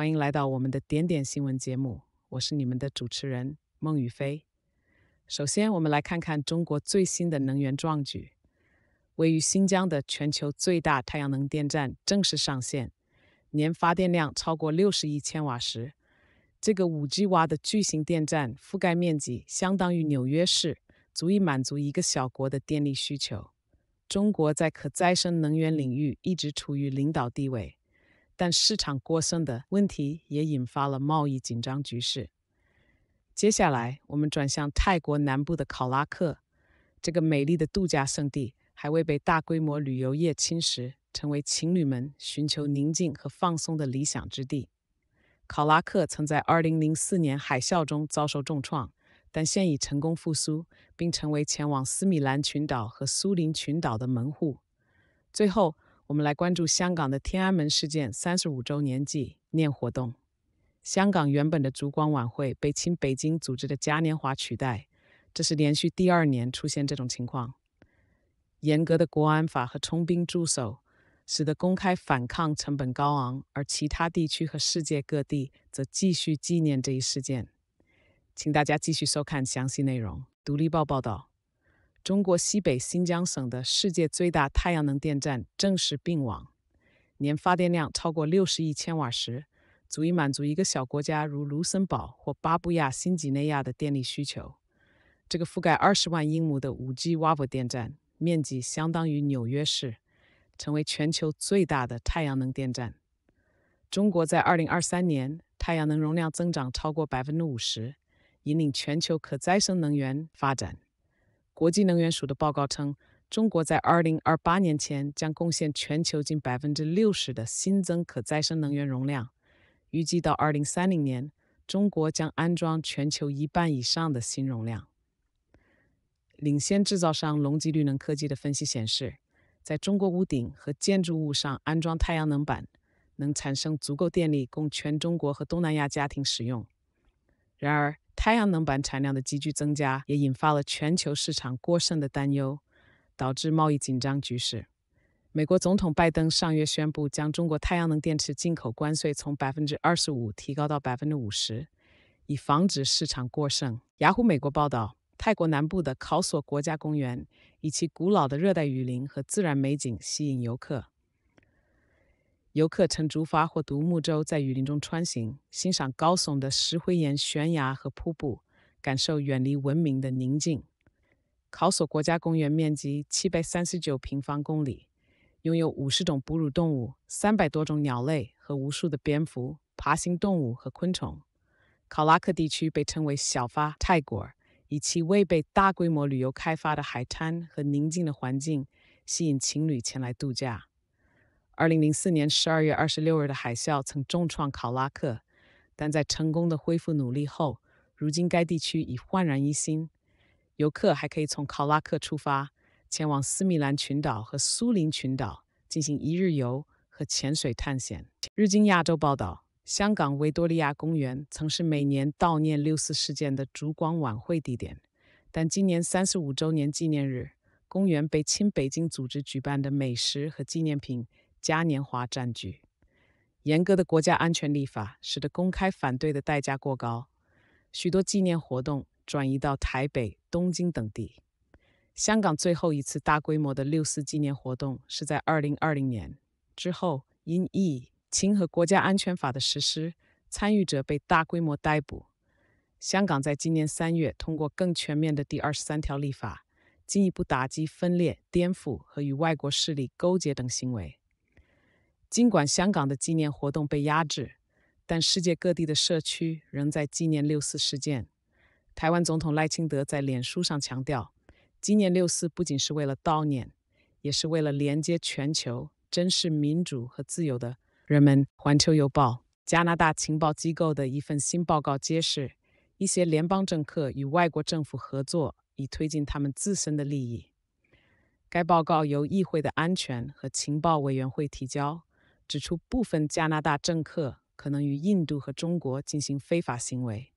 欢迎来到我们的点点新闻节目，我是你们的主持人孟雨飞。首先，我们来看看中国最新的能源壮举：位于新疆的全球最大太阳能电站正式上线，年发电量超过六十亿千瓦时。这个五 G 瓦的巨型电站覆盖面积相当于纽约市，足以满足一个小国的电力需求。中国在可再生能源领域一直处于领导地位。但市场过剩的问题也引发了贸易紧张局势。接下来，我们转向泰国南部的考拉克，这个美丽的度假胜地还未被大规模旅游业侵蚀，成为情侣们寻求宁静和放松的理想之地。考拉克曾在2004年海啸中遭受重创，但现已成功复苏，并成为前往斯米兰群岛和苏林群岛的门户。最后。我们来关注香港的天安门事件三十五周年纪念活动。香港原本的烛光晚会被清北京组织的嘉年华取代，这是连续第二年出现这种情况。严格的国安法和充兵驻守使得公开反抗成本高昂，而其他地区和世界各地则继续纪念这一事件。请大家继续收看详细内容。独立报报道。中国西北新疆省的世界最大太阳能电站正式并网，年发电量超过六十亿千瓦时，足以满足一个小国家如卢森堡或巴布亚新几内亚的电力需求。这个覆盖二十万英亩的五 G 瓦伯电站，面积相当于纽约市，成为全球最大的太阳能电站。中国在2023年太阳能容量增长超过百分之五十，引领全球可再生能源发展。国际能源署的报告称，中国在二零二八年前将贡献全球近百分之六十的新增可再生能源容量。预计到二零三零年，中国将安装全球一半以上的新容量。领先制造商隆基绿能科技的分析显示，在中国屋顶和建筑物上安装太阳能板，能产生足够电力供全中国和东南亚家庭使用。然而，太阳能板产量的急剧增加也引发了全球市场过剩的担忧，导致贸易紧张局势。美国总统拜登上月宣布，将中国太阳能电池进口关税从百分之二十五提高到百分之五十，以防止市场过剩。雅虎美国报道，泰国南部的考索国家公园以其古老的热带雨林和自然美景吸引游客。游客乘竹筏或独木舟在雨林中穿行，欣赏高耸的石灰岩悬崖和瀑布，感受远离文明的宁静。考索国家公园面积七百三十九平方公里，拥有五十种哺乳动物、三百多种鸟类和无数的蝙蝠、爬行动物和昆虫。考拉克地区被称为“小发泰国”，以其未被大规模旅游开发的海滩和宁静的环境，吸引情侣前来度假。二零零四年十二月二十六日的海啸曾重创考拉克，但在成功的恢复努力后，如今该地区已焕然一新。游客还可以从考拉克出发，前往斯米兰群岛和苏林群岛进行一日游和潜水探险。《日经亚洲》报道，香港维多利亚公园曾是每年悼念六四事件的烛光晚会地点，但今年三十五周年纪念日，公园被亲北京组织举办的美食和纪念品。嘉年华战局，严格的国家安全立法使得公开反对的代价过高，许多纪念活动转移到台北、东京等地。香港最后一次大规模的六四纪念活动是在二零二零年。之后，因疫情和国家安全法的实施，参与者被大规模逮捕。香港在今年三月通过更全面的第二十三条立法，进一步打击分裂、颠覆和与外国势力勾结等行为。尽管香港的纪念活动被压制，但世界各地的社区仍在纪念六四事件。台湾总统赖清德在脸书上强调，纪念六四不仅是为了悼念，也是为了连接全球珍视民主和自由的人们。环球邮报，加拿大情报机构的一份新报告揭示，一些联邦政客与外国政府合作，以推进他们自身的利益。该报告由议会的安全和情报委员会提交。指出部分加拿大政客可能与印度和中国进行非法行为。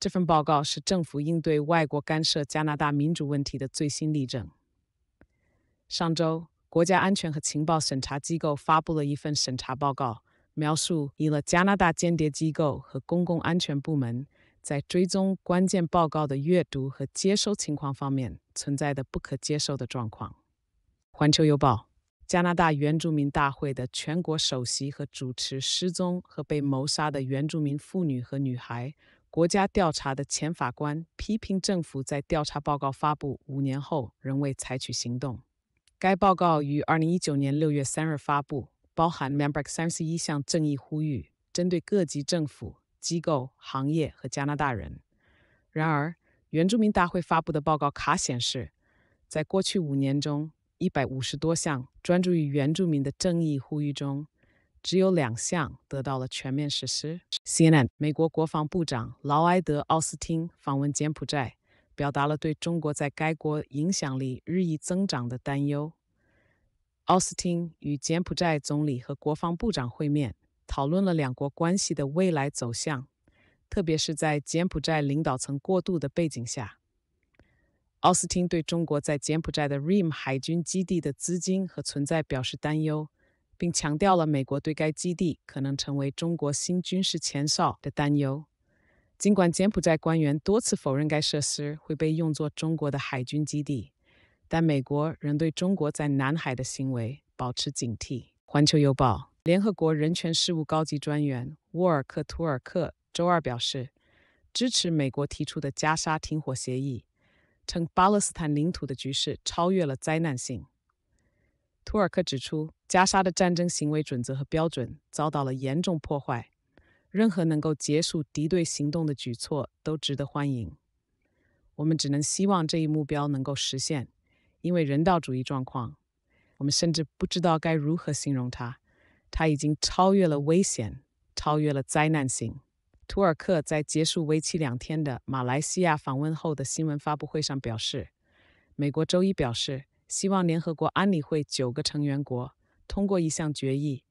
这份报告是政府应对外国干涉加拿大民主问题的最新例证。上周，国家安全和情报审查机构发布了一份审查报告，描述以了加拿大间谍机构和公共安全部门在追踪关键报告的阅读和接收情况方面存在的不可接受的状况。环球邮报。加拿大原住民大会的全国首席和主持失踪和被谋杀的原住民妇女和女孩国家调查的前法官批评政府在调查报告发布五年后仍未采取行动。该报告于二零一九年六月三日发布，包含 m e m b e r 三十一项正义呼吁，针对各级政府机构、行业和加拿大人。然而，原住民大会发布的报告卡显示，在过去五年中。一百五十多项专注于原住民的正义呼吁中，只有两项得到了全面实施。CNN 美国国防部长劳埃德·奥斯汀访问柬埔寨，表达了对中国在该国影响力日益增长的担忧。奥斯汀与柬埔寨总理和国防部长会面，讨论了两国关系的未来走向，特别是在柬埔寨领导层过渡的背景下。奥斯汀对中国在柬埔寨的 Rim 海军基地的资金和存在表示担忧，并强调了美国对该基地可能成为中国新军事前哨的担忧。尽管柬埔寨官员多次否认该设施会被用作中国的海军基地，但美国仍对中国在南海的行为保持警惕。《环球邮报》联合国人权事务高级专员沃尔克·图尔克周二表示，支持美国提出的加沙停火协议。称巴勒斯坦领土的局势超越了灾难性。图尔克指出，加沙的战争行为准则和标准遭到了严重破坏。任何能够结束敌对行动的举措都值得欢迎。我们只能希望这一目标能够实现，因为人道主义状况，我们甚至不知道该如何形容它。它已经超越了危险，超越了灾难性。图尔克在结束为期两天的马来西亚访问后的新闻发布会上表示，美国周一表示希望联合国安理会九个成员国通过一项决议，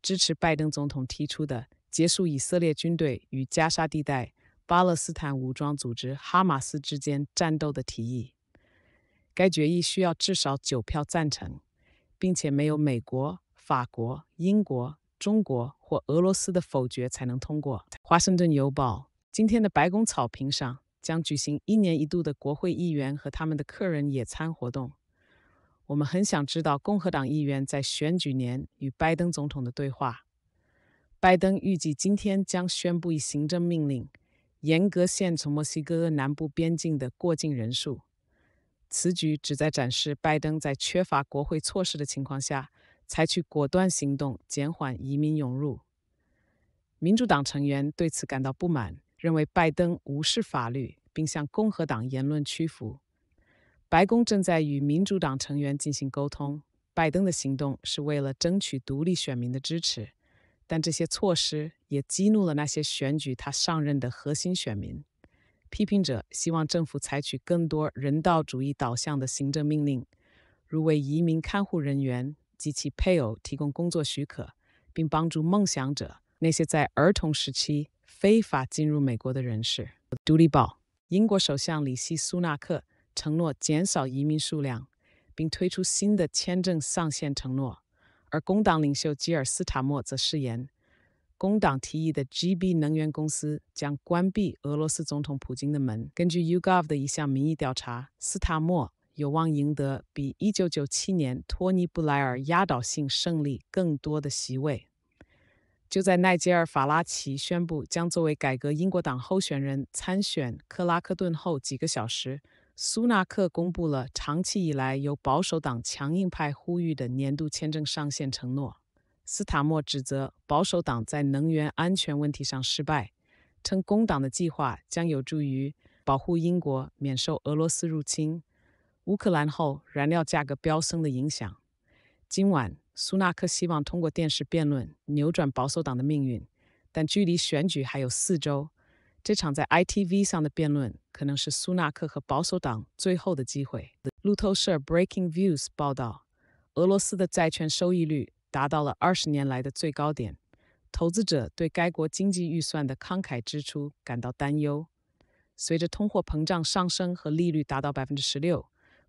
支持拜登总统提出的结束以色列军队与加沙地带巴勒斯坦武装组织哈马斯之间战斗的提议。该决议需要至少九票赞成，并且没有美国、法国、英国。中国或俄罗斯的否决才能通过。华盛顿邮报今天的白宫草坪上将举行一年一度的国会议员和他们的客人野餐活动。我们很想知道共和党议员在选举年与拜登总统的对话。拜登预计今天将宣布以行政命令严格限制墨西哥南部边境的过境人数。此举旨在展示拜登在缺乏国会措施的情况下。采取果断行动，减缓移民涌入。民主党成员对此感到不满，认为拜登无视法律，并向共和党言论屈服。白宫正在与民主党成员进行沟通。拜登的行动是为了争取独立选民的支持，但这些措施也激怒了那些选举他上任的核心选民。批评者希望政府采取更多人道主义导向的行政命令，如为移民看护人员。及其配偶提供工作许可，并帮助梦想者——那些在儿童时期非法进入美国的人士。独立报：英国首相里希·苏纳克承诺减少移民数量，并推出新的签证上限承诺；而工党领袖吉尔·斯塔默则誓言，工党提议的 GB 能源公司将关闭俄罗斯总统普京的门。根据 Ugov 的一项民意调查，斯塔默。有望赢得比一九九七年托尼·布莱尔压倒性胜利更多的席位。就在奈杰尔·法拉奇宣布将作为改革英国党候选人参选克拉克顿后几个小时，苏纳克公布了长期以来由保守党强硬派呼吁的年度签证上限承诺。斯塔默指责保守党在能源安全问题上失败，称工党的计划将有助于保护英国免受俄罗斯入侵。乌克兰后燃料价格飙升的影响。今晚，苏纳克希望通过电视辩论扭转保守党的命运，但距离选举还有四周，这场在 ITV 上的辩论可能是苏纳克和保守党最后的机会。路透社 Breaking Views 报道，俄罗斯的债券收益率达到了二十年来的最高点，投资者对该国经济预算的慷慨支出感到担忧，随着通货膨胀上升和利率达到百分之十六。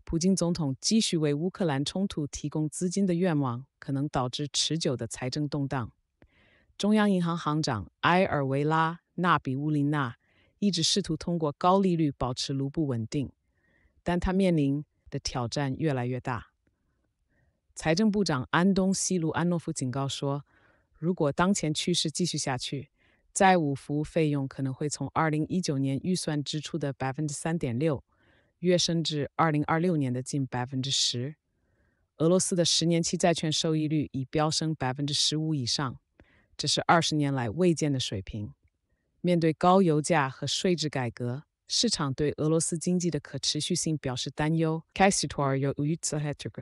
普京总统继续为乌克兰冲突提供资金的愿望，可能导致持久的财政动荡。中央银行行长埃尔维拉·纳比乌林娜一直试图通过高利率保持卢布稳定，但他面临的挑战越来越大。财政部长安东·西卢安诺夫警告说，如果当前趋势继续下去，债务服务费用可能会从2019年预算支出的3.6%。跃升至二零二六年的近百分之十。俄罗斯的十年期债券收益率已飙升百分之十五以上，这是二十年来未见的水平。面对高油价和税制改革，市场对俄罗斯经济的可持续性表示担忧。k a s h r 由于 o v 这个，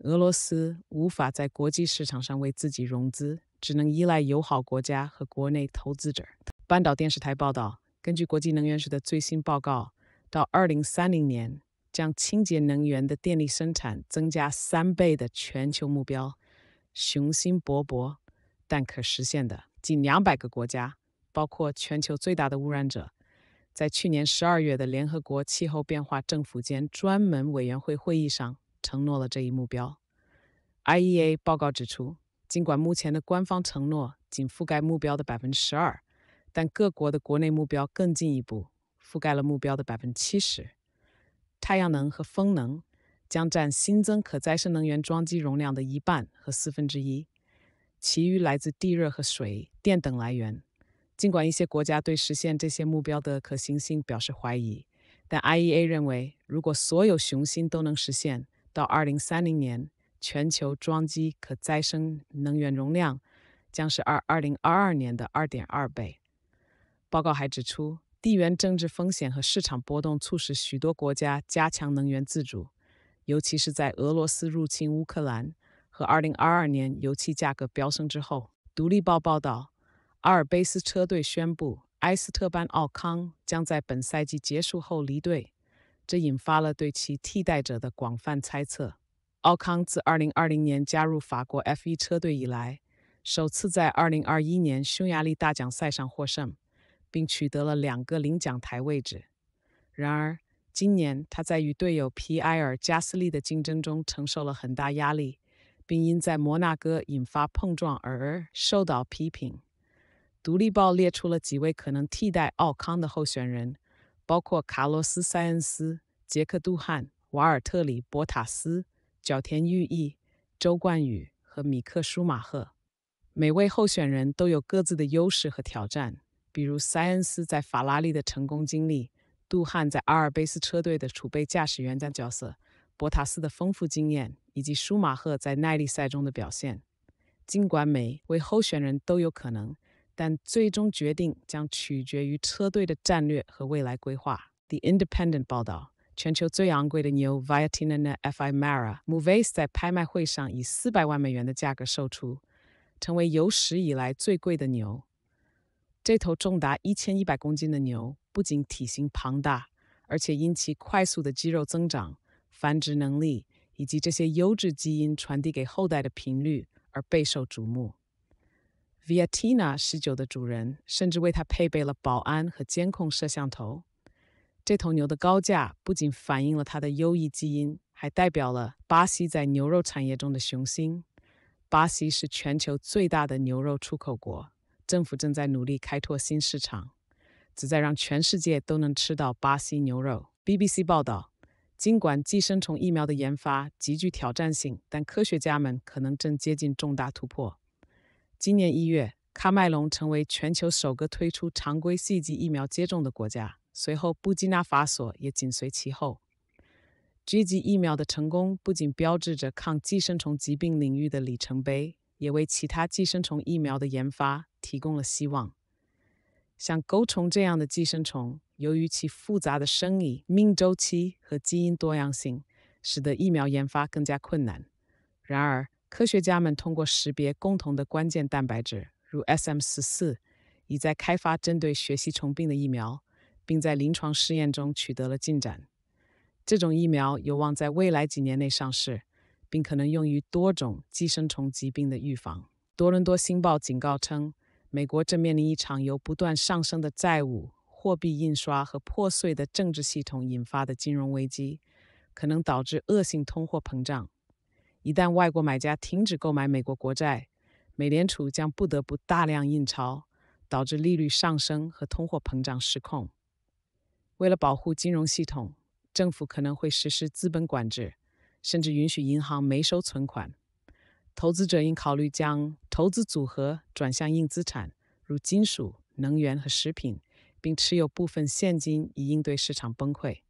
俄罗斯无法在国际市场上为自己融资，只能依赖友好国家和国内投资者。半岛电视台报道，根据国际能源署的最新报告。到2030年，将清洁能源的电力生产增加三倍的全球目标，雄心勃勃，但可实现的近200个国家，包括全球最大的污染者，在去年12月的联合国气候变化政府间专门委员会会议上，承诺了这一目标。IEA 报告指出，尽管目前的官方承诺仅覆盖目标的12%，但各国的国内目标更进一步。覆盖了目标的百分之七十。太阳能和风能将占新增可再生能源装机容量的一半和四分之一，其余来自地热和水电等来源。尽管一些国家对实现这些目标的可行性表示怀疑，但 IEA 认为，如果所有雄心都能实现，到2030年，全球装机可再生能源容量将是2022年的2.2倍。报告还指出。地缘政治风险和市场波动促使许多国家加强能源自主，尤其是在俄罗斯入侵乌克兰和2022年油气价格飙升之后。《独立报》报道，阿尔卑斯车队宣布埃斯特班·奥康将在本赛季结束后离队，这引发了对其替代者的广泛猜测。奥康自2020年加入法国 F1 车队以来，首次在2021年匈牙利大奖赛上获胜。并取得了两个领奖台位置。然而，今年他在与队友皮埃尔·加斯利的竞争中承受了很大压力，并因在摩纳哥引发碰撞而受到批评。《独立报》列出了几位可能替代奥康的候选人，包括卡洛斯·塞恩斯、杰克·杜汉、瓦尔特里·博塔斯、角田裕毅、周冠宇和米克·舒马赫。每位候选人都有各自的优势和挑战。比如塞恩斯在法拉利的成功经历，杜汉在阿尔卑斯车队的储备驾驶员的角色，博塔斯的丰富经验，以及舒马赫在耐力赛中的表现。尽管每位候选人都有可能，但最终决定将取决于车队的战略和未来规划。The Independent 报道，全球最昂贵的牛 v i a t i n a f i a r a Muvayes 在拍卖会上以四百万美元的价格售出，成为有史以来最贵的牛。这头重达一千一百公斤的牛不仅体型庞大，而且因其快速的肌肉增长、繁殖能力以及这些优质基因传递给后代的频率而备受瞩目。Viatina 19的主人甚至为它配备了保安和监控摄像头。这头牛的高价不仅反映了它的优异基因，还代表了巴西在牛肉产业中的雄心。巴西是全球最大的牛肉出口国。政府正在努力开拓新市场，旨在让全世界都能吃到巴西牛肉。BBC 报道，尽管寄生虫疫苗的研发极具挑战性，但科学家们可能正接近重大突破。今年一月，喀麦隆成为全球首个推出常规 C 级疫苗接种的国家，随后布基纳法索也紧随其后。G 级疫苗的成功不仅标志着抗寄生虫疾病领域的里程碑。也为其他寄生虫疫苗的研发提供了希望。像钩虫这样的寄生虫，由于其复杂的生理、命周期和基因多样性，使得疫苗研发更加困难。然而，科学家们通过识别共同的关键蛋白质，如 s m 十4已在开发针对血吸虫病的疫苗，并在临床试验中取得了进展。这种疫苗有望在未来几年内上市。并可能用于多种寄生虫疾病的预防。多伦多星报警告称，美国正面临一场由不断上升的债务、货币印刷和破碎的政治系统引发的金融危机，可能导致恶性通货膨胀。一旦外国买家停止购买美国国债，美联储将不得不大量印钞，导致利率上升和通货膨胀失控。为了保护金融系统，政府可能会实施资本管制。甚至允许银行没收存款，投资者应考虑将投资组合转向硬资产，如金属、能源和食品，并持有部分现金以应对市场崩溃。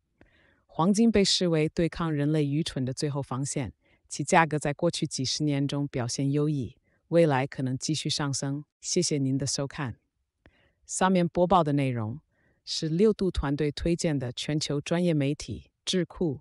黄金被视为对抗人类愚蠢的最后防线，其价格在过去几十年中表现优异，未来可能继续上升。谢谢您的收看。上面播报的内容是六度团队推荐的全球专业媒体智库。